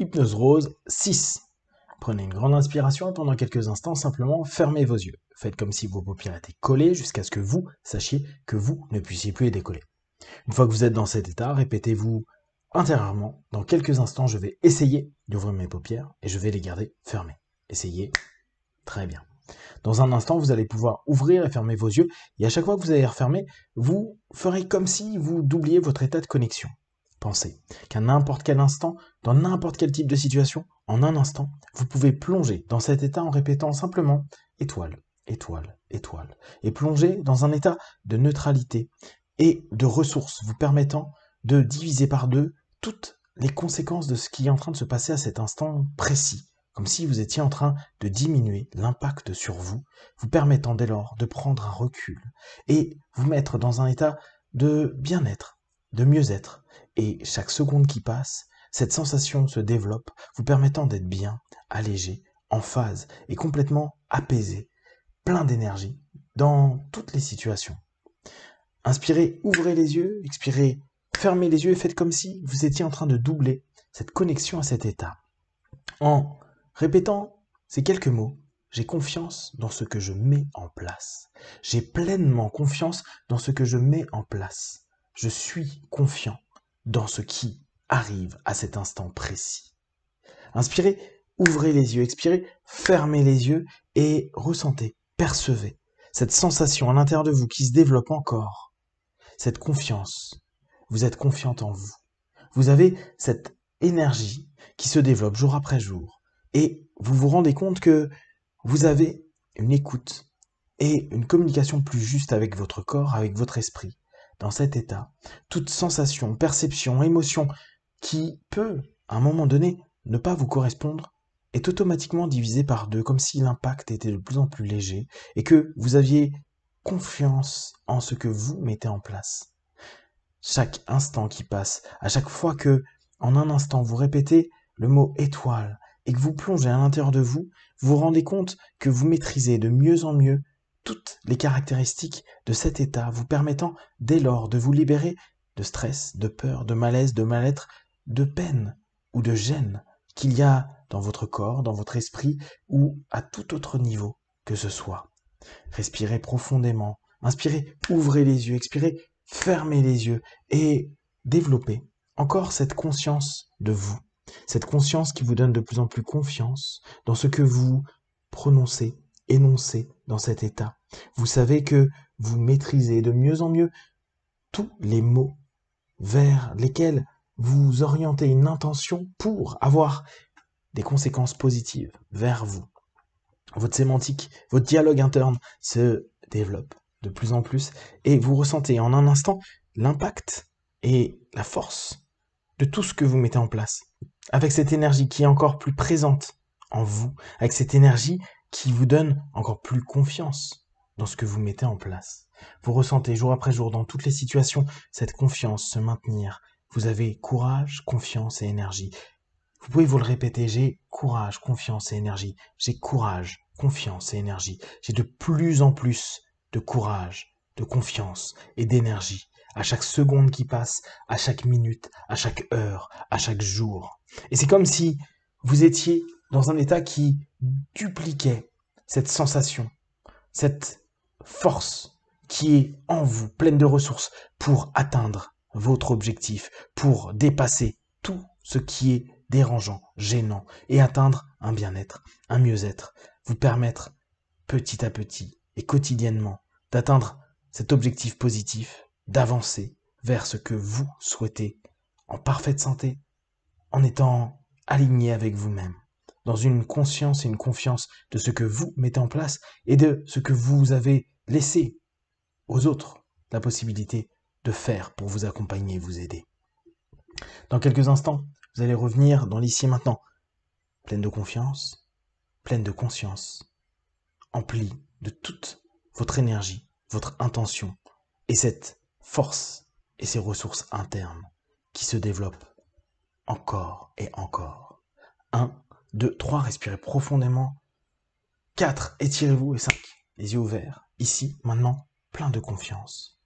Hypnose Rose 6. Prenez une grande inspiration pendant quelques instants, simplement fermez vos yeux. Faites comme si vos paupières étaient collées jusqu'à ce que vous sachiez que vous ne puissiez plus les décoller. Une fois que vous êtes dans cet état, répétez-vous intérieurement, dans quelques instants, je vais essayer d'ouvrir mes paupières et je vais les garder fermées. Essayez. Très bien. Dans un instant, vous allez pouvoir ouvrir et fermer vos yeux, et à chaque fois que vous allez refermer, vous ferez comme si vous doubliez votre état de connexion. Pensez qu'à n'importe quel instant, dans n'importe quel type de situation, en un instant, vous pouvez plonger dans cet état en répétant simplement étoile, étoile, étoile, et plonger dans un état de neutralité et de ressources vous permettant de diviser par deux toutes les conséquences de ce qui est en train de se passer à cet instant précis, comme si vous étiez en train de diminuer l'impact sur vous, vous permettant dès lors de prendre un recul et vous mettre dans un état de bien-être, de mieux-être, et chaque seconde qui passe, cette sensation se développe, vous permettant d'être bien, allégé, en phase et complètement apaisé, plein d'énergie, dans toutes les situations. Inspirez, ouvrez les yeux, expirez, fermez les yeux et faites comme si vous étiez en train de doubler cette connexion à cet état. En répétant ces quelques mots, j'ai confiance dans ce que je mets en place. J'ai pleinement confiance dans ce que je mets en place. Je suis confiant dans ce qui arrive à cet instant précis. Inspirez, ouvrez les yeux, expirez, fermez les yeux et ressentez, percevez cette sensation à l'intérieur de vous qui se développe encore, cette confiance. Vous êtes confiante en vous. Vous avez cette énergie qui se développe jour après jour et vous vous rendez compte que vous avez une écoute et une communication plus juste avec votre corps, avec votre esprit dans cet état toute sensation, perception, émotion qui peut, à un moment donné, ne pas vous correspondre, est automatiquement divisée par deux, comme si l'impact était de plus en plus léger et que vous aviez confiance en ce que vous mettez en place. Chaque instant qui passe, à chaque fois que, en un instant, vous répétez le mot étoile et que vous plongez à l'intérieur de vous, vous vous rendez compte que vous maîtrisez de mieux en mieux toutes les caractéristiques de cet état vous permettant dès lors de vous libérer de stress, de peur, de malaise, de mal-être, de peine ou de gêne qu'il y a dans votre corps, dans votre esprit ou à tout autre niveau que ce soit. Respirez profondément, inspirez, ouvrez les yeux, expirez, fermez les yeux et développez encore cette conscience de vous, cette conscience qui vous donne de plus en plus confiance dans ce que vous prononcez, énoncé dans cet état. Vous savez que vous maîtrisez de mieux en mieux tous les mots vers lesquels vous orientez une intention pour avoir des conséquences positives vers vous. Votre sémantique, votre dialogue interne se développe de plus en plus et vous ressentez en un instant l'impact et la force de tout ce que vous mettez en place. Avec cette énergie qui est encore plus présente en vous, avec cette énergie qui vous donne encore plus confiance dans ce que vous mettez en place. Vous ressentez jour après jour dans toutes les situations cette confiance se maintenir. Vous avez courage, confiance et énergie. Vous pouvez vous le répéter, j'ai courage, confiance et énergie. J'ai courage, confiance et énergie. J'ai de plus en plus de courage, de confiance et d'énergie à chaque seconde qui passe, à chaque minute, à chaque heure, à chaque jour. Et c'est comme si vous étiez dans un état qui dupliquer cette sensation, cette force qui est en vous, pleine de ressources, pour atteindre votre objectif, pour dépasser tout ce qui est dérangeant, gênant, et atteindre un bien-être, un mieux-être, vous permettre petit à petit et quotidiennement d'atteindre cet objectif positif, d'avancer vers ce que vous souhaitez, en parfaite santé, en étant aligné avec vous-même dans une conscience et une confiance de ce que vous mettez en place et de ce que vous avez laissé aux autres la possibilité de faire pour vous accompagner vous aider. Dans quelques instants, vous allez revenir dans l'ici et maintenant, pleine de confiance, pleine de conscience, emplie de toute votre énergie, votre intention et cette force et ces ressources internes qui se développent encore et encore. 2, 3, respirez profondément. 4, étirez-vous. Et 5, les yeux ouverts. Ici, maintenant, plein de confiance.